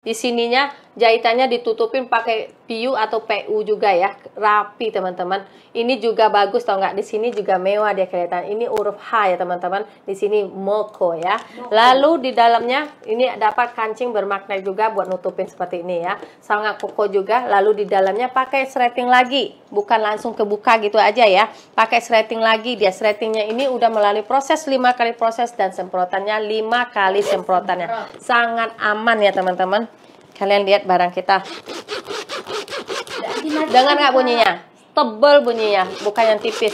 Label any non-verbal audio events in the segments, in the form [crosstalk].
di sininya jahitannya ditutupin pakai PU atau PU juga ya rapi teman-teman ini juga bagus tau nggak di sini juga mewah dia kelihatan ini huruf H ya teman-teman di sini moko ya lalu di dalamnya ini dapat kancing bermakna juga buat nutupin seperti ini ya sangat koko juga lalu di dalamnya pakai sreting lagi bukan langsung kebuka gitu aja ya pakai sreting lagi dia sretingnya ini udah melalui proses 5 kali proses dan semprotannya 5 kali semprotannya sangat aman ya teman-teman Kalian lihat barang kita. dengan nggak bunyinya? Tebel bunyinya, bukan yang tipis.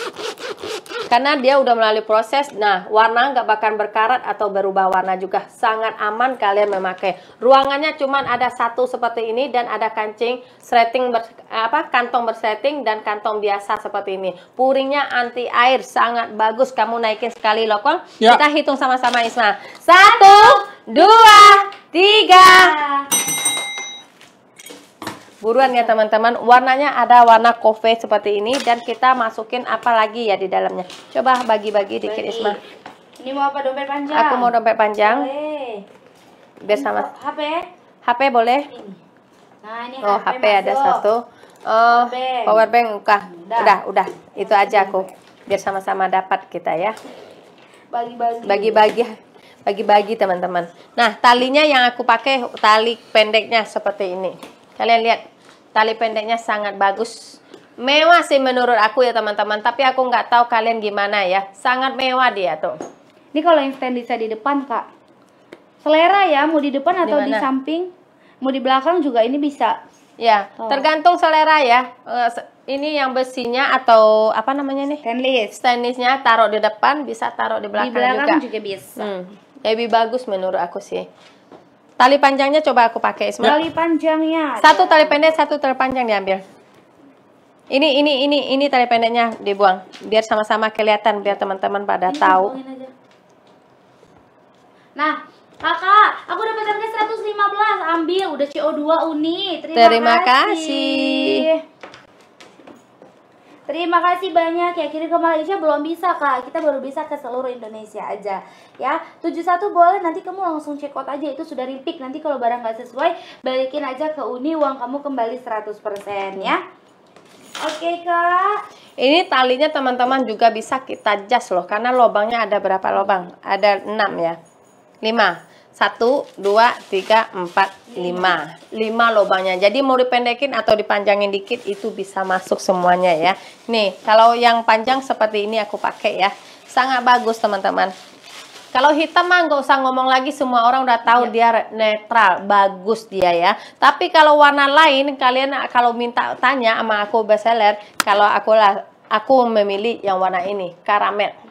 Karena dia udah melalui proses, nah warna nggak bakal berkarat atau berubah warna juga. Sangat aman kalian memakai. Ruangannya cuman ada satu seperti ini dan ada kancing setting ber, apa kantong bersetting dan kantong biasa seperti ini. Puringnya anti air, sangat bagus. Kamu naikin sekali lokong Ya. Kita hitung sama-sama Isma. Satu, dua. buruan ya teman-teman warnanya ada warna kofe seperti ini dan kita masukin apa lagi ya di dalamnya coba bagi-bagi dikit Bagi. Isma ini mau apa dompet panjang aku mau dompet panjang boleh biar sama HP HP boleh nah ini oh HP, HP ada satu oh power bank, power Udah. udah udah itu aja aku biar sama-sama dapat kita ya bagi-bagi bagi-bagi bagi-bagi teman-teman. Nah, talinya yang aku pakai tali pendeknya seperti ini. Kalian lihat Tali pendeknya sangat bagus. Mewah sih menurut aku ya teman-teman, tapi aku nggak tahu kalian gimana ya. Sangat mewah dia tuh. Ini kalau yang bisa di depan, Kak. Selera ya, mau di depan atau Dimana? di samping, mau di belakang juga ini bisa. Ya, oh. tergantung selera ya. Eh, ini yang besinya atau apa namanya nih? Stainless. Stainlessnya taruh di depan, bisa taruh di belakang, di belakang juga. juga bisa. Hmm. Ya, lebih bagus menurut aku sih. Tali panjangnya coba aku pakai Semua. Tali panjangnya. Satu tali pendek, satu tali panjang diambil. Ini ini ini ini tali pendeknya dibuang biar sama-sama kelihatan biar teman-teman pada ini tahu. Nah, Kakak, aku dapat harga 115. Ambil udah CO2 unit. Terima, Terima kasih. kasih. Terima kasih banyak ya kirim ke Malaysia belum bisa kak kita baru bisa ke seluruh Indonesia aja ya 71 boleh nanti kamu langsung check out aja itu sudah ripik. nanti kalau barang nggak sesuai balikin aja ke Uni uang kamu kembali 100% ya Oke kak ini talinya teman-teman juga bisa kita jas loh karena lobangnya ada berapa lobang ada 6 ya 5 satu, dua, tiga, empat, lima. Lima lubangnya. Jadi mau dipendekin atau dipanjangin dikit itu bisa masuk semuanya ya. Nih, kalau yang panjang seperti ini aku pakai ya. Sangat bagus teman-teman. Kalau hitam mah nggak usah ngomong lagi, semua orang udah tahu ya. dia netral, bagus dia ya. Tapi kalau warna lain, kalian kalau minta tanya sama aku best seller kalau aku lah, aku memilih yang warna ini, karamel.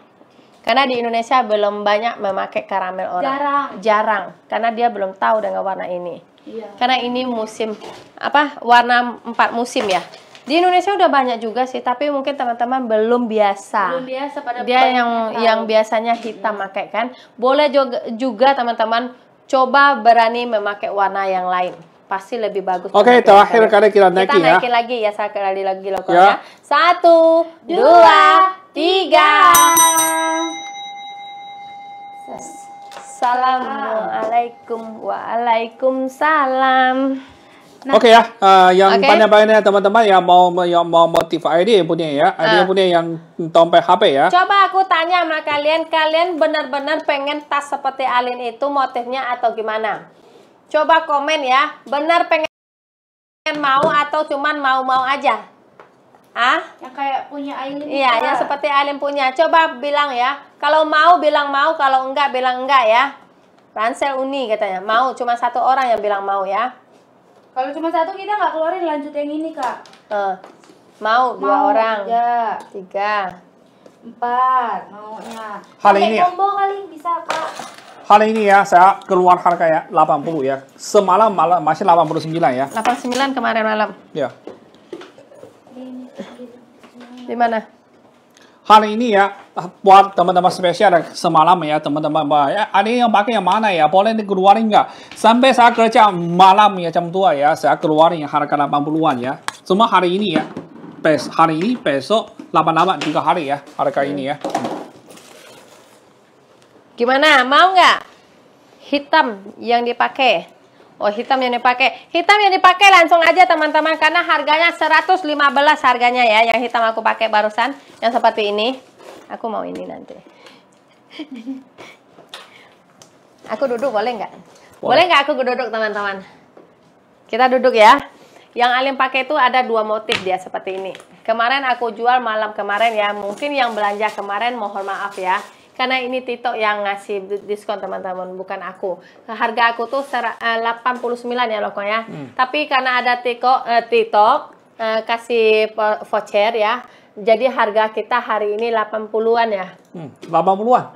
Karena di Indonesia belum banyak memakai karamel orang. Jarang. Jarang, karena dia belum tahu dengan warna ini. Iya. Karena ini musim apa? Warna empat musim ya. Di Indonesia udah banyak juga sih, tapi mungkin teman-teman belum biasa. Belum biasa pada Dia yang tahu. yang biasanya hitam iya. pakai kan. Boleh juga teman-teman coba berani memakai warna yang lain pasti lebih bagus. Oke, okay, terakhir kali kita naikin kita ya. Kita naikin lagi ya sekali lagi lokonya. Ya. Satu, dua, tiga. Assalamualaikum. Waalaikumsalam. Nah. Oke ya, uh, yang banyak banyak teman-teman yang mau yang mau motif ID punya ya, ID uh. Eh. punya yang tompe HP ya. Coba aku tanya sama kalian, kalian benar-benar pengen tas seperti Alin itu motifnya atau gimana? Coba komen ya, benar pengen mau atau cuman mau-mau aja? Ah? Yang kayak punya Aileen. Iya, juga. yang seperti Aileen punya. Coba bilang ya. Kalau mau bilang mau, kalau enggak bilang enggak ya. Ransel Uni katanya. Mau cuma satu orang yang bilang mau ya. Kalau cuma satu kita nggak keluarin lanjut yang ini, Kak. Uh, eh, mau, mau dua orang. Tiga. Ya. Tiga. Empat, maunya. Hal ini ya. combo ya. kali bisa, Kak. Hal ini ya, saya keluar harga ya 80 ya. Semalam malam masih 89 ya. 89 kemarin malam. Ya di mana? Hari ini ya, buat teman-teman spesial semalam ya, teman-teman. Ya, ada yang pakai yang mana ya? Boleh dikeluarin nggak? Sampai saya kerja malam ya, jam 2 ya, saya keluarin harga 80-an ya. Cuma hari ini ya, bes hari ini, besok, lama-lama juga hari ya, harga ini ya. Gimana, mau nggak? Hitam yang dipakai. Oh hitam yang dipakai Hitam yang dipakai langsung aja teman-teman Karena harganya 115 harganya ya Yang hitam aku pakai barusan Yang seperti ini Aku mau ini nanti Aku duduk boleh nggak? Boleh nggak aku duduk teman-teman? Kita duduk ya Yang Alim pakai itu ada dua motif dia seperti ini Kemarin aku jual malam kemarin ya Mungkin yang belanja kemarin mohon maaf ya karena ini Tito yang ngasih diskon teman-teman bukan aku harga aku tuh 89 eh, ya loko ya hmm. tapi karena ada Tiko eh, Tito eh, kasih voucher ya jadi harga kita hari ini 80-an ya hmm, 80-an 80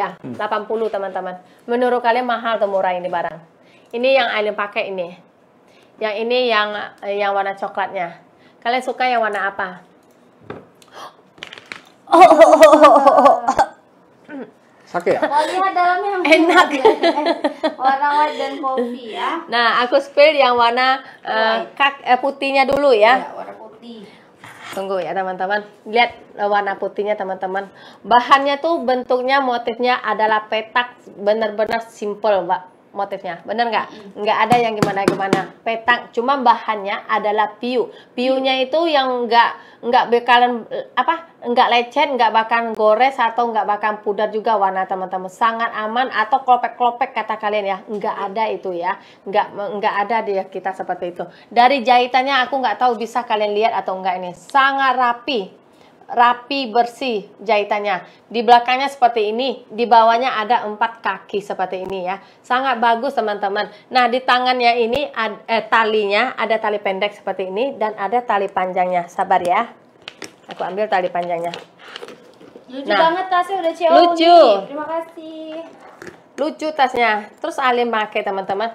ya hmm. 80 teman-teman menurut kalian mahal atau murah ini barang ini yang Aileen pakai ini yang ini yang eh, yang warna coklatnya kalian suka yang warna apa oh, oh, oh, oh, oh. oh, oh. Oke. Okay. Ya? Pokoknya dalamnya enak. [laughs] Warna white dan kopi ya. Nah, aku spill yang warna uh, kak, eh, putihnya dulu ya. ya. warna putih. Tunggu ya teman-teman. Lihat eh, warna putihnya teman-teman. Bahannya tuh bentuknya motifnya adalah petak benar-benar simple, Mbak motifnya bener nggak nggak ada yang gimana gimana petak cuma bahannya adalah piu piunya mm. itu yang nggak nggak bakalan apa nggak lecet nggak bakal gores atau nggak bakal pudar juga warna teman-teman sangat aman atau klopek klopek kata kalian ya nggak mm. ada itu ya nggak nggak ada dia kita seperti itu dari jahitannya aku nggak tahu bisa kalian lihat atau nggak ini sangat rapi rapi bersih jahitannya. Di belakangnya seperti ini, di bawahnya ada empat kaki seperti ini ya. Sangat bagus teman-teman. Nah di tangannya ini ada eh, talinya ada tali pendek seperti ini dan ada tali panjangnya. Sabar ya, aku ambil tali panjangnya. Lucu nah, banget tasnya udah cewek. Lucu. Terima kasih. Lucu tasnya. Terus Alim pakai teman-teman.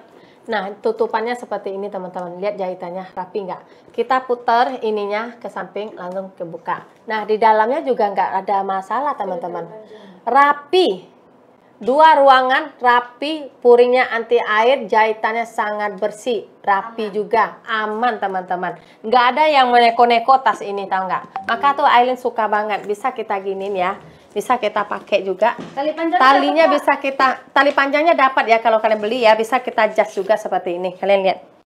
Nah, tutupannya seperti ini teman-teman. Lihat jahitannya rapi nggak? Kita putar ininya ke samping langsung kebuka. Nah, di dalamnya juga nggak ada masalah teman-teman. Rapi. Dua ruangan rapi, puringnya anti air, jahitannya sangat bersih, rapi aman. juga, aman teman-teman. Nggak ada yang meneko-neko tas ini, tahu nggak? Maka tuh Aileen suka banget, bisa kita giniin ya bisa kita pakai juga. Tali Talinya bisa kita tali panjangnya dapat ya kalau kalian beli ya, bisa kita jas juga seperti ini. Kalian lihat.